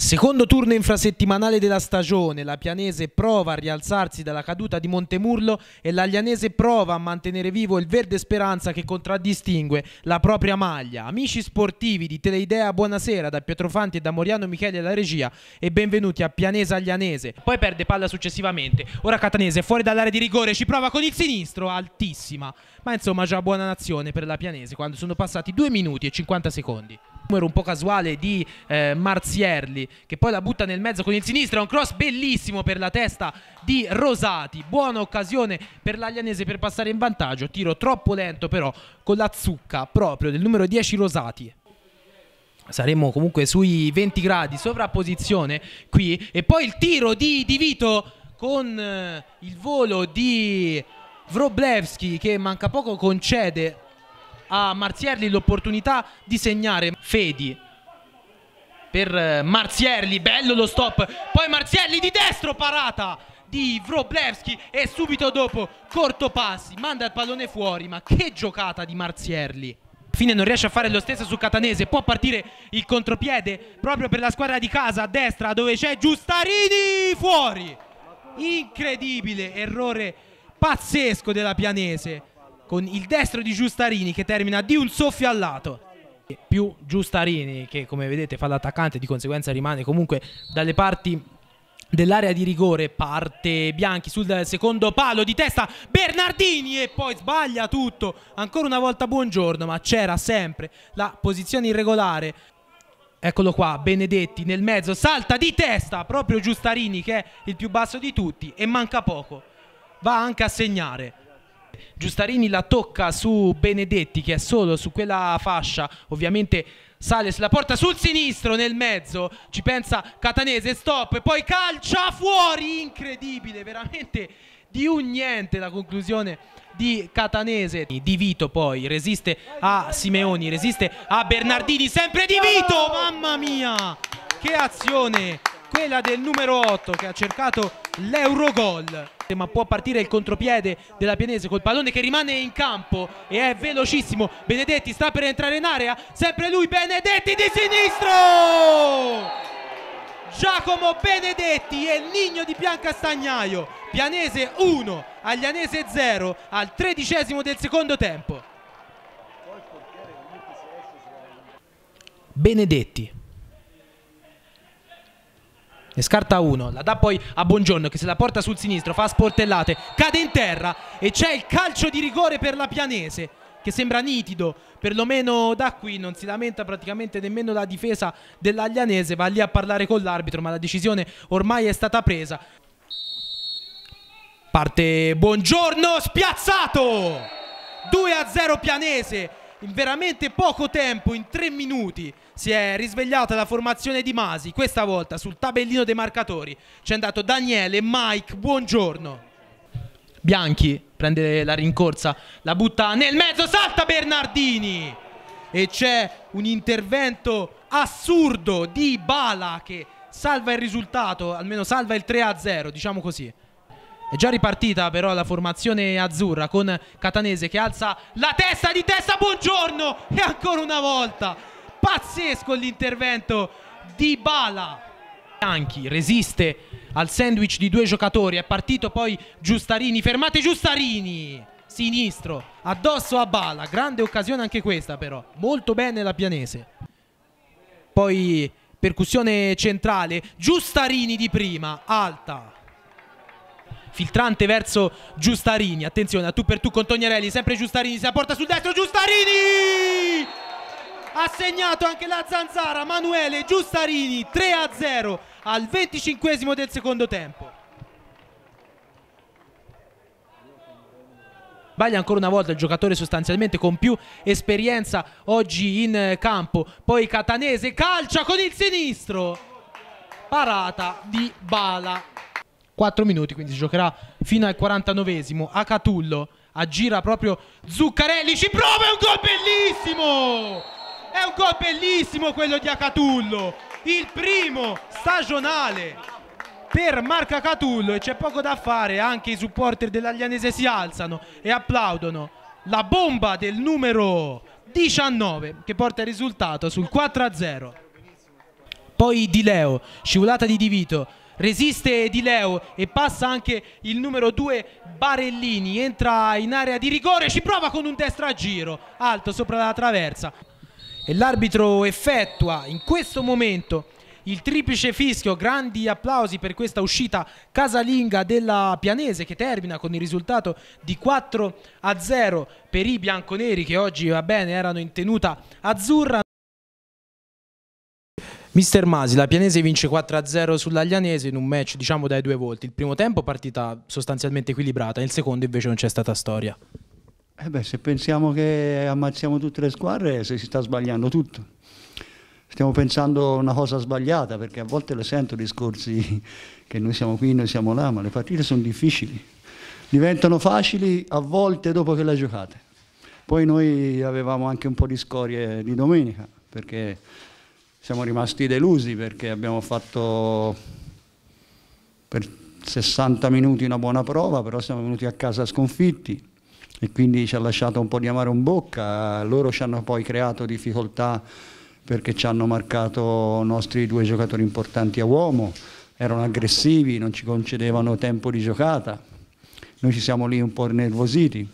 Secondo turno infrasettimanale della stagione, la Pianese prova a rialzarsi dalla caduta di Montemurlo e l'Aglianese prova a mantenere vivo il verde speranza che contraddistingue la propria maglia. Amici sportivi di Teleidea, buonasera da Pietro Fanti e da Moriano Michele alla regia e benvenuti a Pianese Aglianese. Poi perde palla successivamente, ora Catanese fuori dall'area di rigore, ci prova con il sinistro, altissima, ma insomma già buona nazione per la Pianese quando sono passati 2 minuti e 50 secondi numero un po' casuale di eh, Marzierli che poi la butta nel mezzo con il sinistro, è un cross bellissimo per la testa di Rosati, buona occasione per l'Aglianese per passare in vantaggio, tiro troppo lento però con la zucca proprio del numero 10 Rosati saremo comunque sui 20 gradi sovrapposizione qui e poi il tiro di Di Vito con eh, il volo di Wroblewski che manca poco concede a Marzierli l'opportunità di segnare Fedi per eh, Marzierli, bello lo stop, poi Marzierli di destro parata di Wroblewski e subito dopo corto passi, manda il pallone fuori, ma che giocata di Marzierli. Fine non riesce a fare lo stesso su Catanese, può partire il contropiede proprio per la squadra di casa a destra dove c'è Giustarini fuori. Incredibile errore pazzesco della Pianese con il destro di Giustarini che termina di un soffio al lato più Giustarini che come vedete fa l'attaccante di conseguenza rimane comunque dalle parti dell'area di rigore parte Bianchi sul secondo palo di testa Bernardini e poi sbaglia tutto ancora una volta buongiorno ma c'era sempre la posizione irregolare eccolo qua Benedetti nel mezzo salta di testa proprio Giustarini che è il più basso di tutti e manca poco va anche a segnare Giustarini la tocca su Benedetti che è solo su quella fascia, ovviamente sale sulla porta sul sinistro nel mezzo, ci pensa Catanese, stop e poi calcia fuori, incredibile, veramente di un niente la conclusione di Catanese. Di Vito poi resiste a Simeoni, resiste a Bernardini, sempre Di Vito, mamma mia! Che azione! quella del numero 8 che ha cercato l'Eurogol ma può partire il contropiede della Pienese col pallone che rimane in campo e è velocissimo Benedetti sta per entrare in area sempre lui Benedetti di sinistro Giacomo Benedetti e il Nigno di Biancastagnaio Pianese 1 Aglianese 0 al tredicesimo del secondo tempo Benedetti ne scarta uno, la dà poi a Bongiorno che se la porta sul sinistro, fa sportellate, cade in terra e c'è il calcio di rigore per la Pianese che sembra nitido, perlomeno da qui non si lamenta praticamente nemmeno la difesa dell'Aglianese, va lì a parlare con l'arbitro ma la decisione ormai è stata presa. Parte Buongiorno, spiazzato! 2 a 0 Pianese in veramente poco tempo, in tre minuti, si è risvegliata la formazione di Masi, questa volta sul tabellino dei marcatori. Ci è andato Daniele, Mike, buongiorno. Bianchi prende la rincorsa, la butta nel mezzo, salta Bernardini! E c'è un intervento assurdo di Bala che salva il risultato, almeno salva il 3-0, diciamo così. È già ripartita però la formazione azzurra con Catanese che alza la testa di testa, buongiorno! E ancora una volta, pazzesco l'intervento di Bala. Bianchi resiste al sandwich di due giocatori, è partito poi Giustarini, fermate Giustarini! Sinistro, addosso a Bala, grande occasione anche questa però, molto bene la pianese. Poi percussione centrale, Giustarini di prima, alta, filtrante verso Giustarini. Attenzione, a tu per tu con Tognarelli, sempre Giustarini, si la porta sul destro, Giustarini! Ha segnato anche la zanzara Manuele Giustarini, 3 a 0 al 25 del secondo tempo. Sbaglia ancora una volta il giocatore sostanzialmente con più esperienza oggi in eh, campo. Poi Catanese calcia con il sinistro. Parata di Bala 4 minuti, quindi si giocherà fino al 49esimo. A Catullo aggira proprio Zuccarelli, ci prova, è un gol bellissimo! È un gol bellissimo quello di Acatullo, il primo stagionale per Marco Acatullo e c'è poco da fare, anche i supporter dell'Aglianese si alzano e applaudono la bomba del numero 19 che porta il risultato sul 4-0. Poi Di Leo, scivolata di Divito, resiste Di Leo e passa anche il numero 2 Barellini, entra in area di rigore, ci prova con un destra a giro, alto sopra la traversa e l'arbitro effettua in questo momento il triplice fischio, grandi applausi per questa uscita casalinga della Pianese che termina con il risultato di 4 a 0 per i bianconeri che oggi va bene erano in tenuta azzurra. Mister Masi, la Pianese vince 4-0 sull'Aglianese in un match diciamo dai due volti. Il primo tempo partita sostanzialmente equilibrata, il secondo invece non c'è stata storia. Eh beh, se pensiamo che ammazziamo tutte le squadre, si sta sbagliando tutto. Stiamo pensando una cosa sbagliata perché a volte le sento discorsi che noi siamo qui, noi siamo là, ma le partite sono difficili. Diventano facili a volte dopo che le giocate. Poi noi avevamo anche un po' di scorie di domenica perché siamo rimasti delusi perché abbiamo fatto per 60 minuti una buona prova, però siamo venuti a casa sconfitti e quindi ci ha lasciato un po' di amaro in bocca. Loro ci hanno poi creato difficoltà perché ci hanno marcato i nostri due giocatori importanti a uomo, erano aggressivi, non ci concedevano tempo di giocata. Noi ci siamo lì un po' nervositi.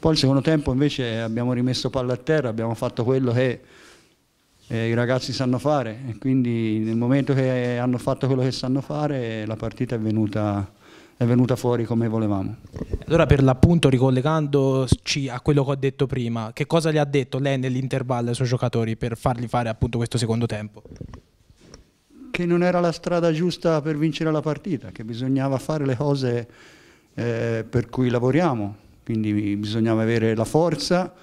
Poi il secondo tempo invece abbiamo rimesso palla a terra, abbiamo fatto quello che eh, i ragazzi sanno fare e quindi nel momento che hanno fatto quello che sanno fare la partita è venuta, è venuta fuori come volevamo. Allora per l'appunto ricollegandoci a quello che ho detto prima, che cosa gli ha detto lei nell'intervallo ai suoi giocatori per fargli fare appunto questo secondo tempo? Che non era la strada giusta per vincere la partita, che bisognava fare le cose eh, per cui lavoriamo, quindi bisognava avere la forza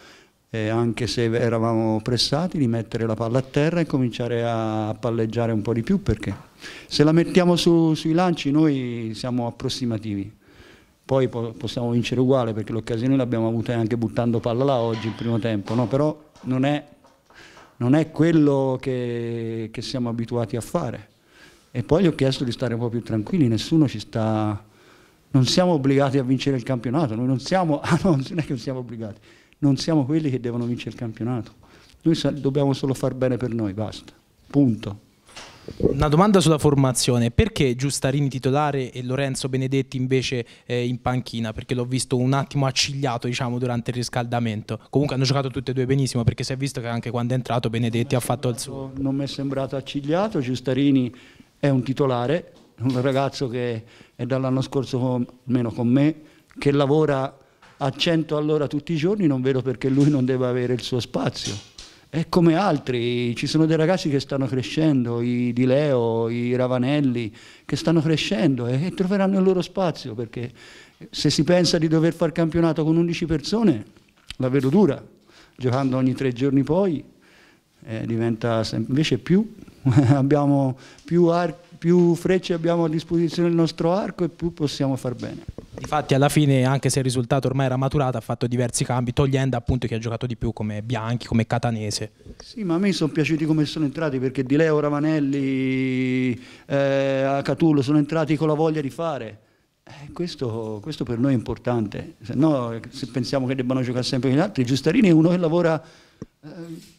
eh, anche se eravamo pressati, di mettere la palla a terra e cominciare a palleggiare un po' di più perché se la mettiamo su, sui lanci noi siamo approssimativi. Poi po possiamo vincere uguale perché l'occasione l'abbiamo avuta anche buttando palla là oggi il primo tempo, no? però non è, non è quello che, che siamo abituati a fare. E poi gli ho chiesto di stare un po' più tranquilli, nessuno ci sta non siamo obbligati a vincere il campionato, noi non siamo, ah no, non è che non siamo obbligati, non siamo quelli che devono vincere il campionato. Noi dobbiamo solo far bene per noi, basta. Punto. Una domanda sulla formazione, perché Giustarini titolare e Lorenzo Benedetti invece eh, in panchina? Perché l'ho visto un attimo accigliato diciamo, durante il riscaldamento. Comunque hanno giocato tutti e due benissimo perché si è visto che anche quando è entrato Benedetti ha fatto il suo. Non mi è sembrato accigliato, Giustarini è un titolare, un ragazzo che è dall'anno scorso con, almeno con me, che lavora a 100 all'ora tutti i giorni, non vedo perché lui non debba avere il suo spazio. È come altri, ci sono dei ragazzi che stanno crescendo, i Di Leo, i Ravanelli, che stanno crescendo e troveranno il loro spazio, perché se si pensa di dover fare campionato con 11 persone, la vedo dura, giocando ogni tre giorni poi eh, diventa sempre, invece più, abbiamo più, ar- più frecce abbiamo a disposizione del nostro arco e più possiamo far bene. Infatti alla fine, anche se il risultato ormai era maturato, ha fatto diversi cambi, togliendo appunto chi ha giocato di più come Bianchi, come Catanese. Sì, ma a me sono piaciuti come sono entrati, perché Di Leo, Ravanelli, eh, Catullo sono entrati con la voglia di fare. Eh, questo, questo, per noi è importante, se no se pensiamo che debbano giocare sempre gli altri, Giustarini è uno che lavora... Eh,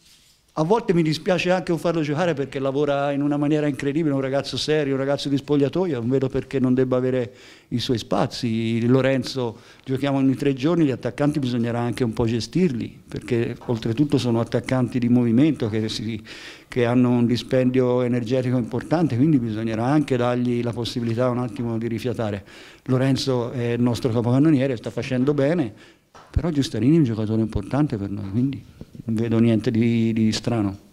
a volte mi dispiace anche non farlo giocare perché lavora in una maniera incredibile, un ragazzo serio, un ragazzo di spogliatoio, non vedo perché non debba avere i suoi spazi. Lorenzo giochiamo ogni tre giorni, gli attaccanti bisognerà anche un po' gestirli, perché oltretutto sono attaccanti di movimento che, si, che hanno un dispendio energetico importante, quindi bisognerà anche dargli la possibilità un attimo di rifiatare. Lorenzo è il nostro capocannoniere, sta facendo bene, però Giustarini è un giocatore importante per noi, quindi non vedo niente di, di strano.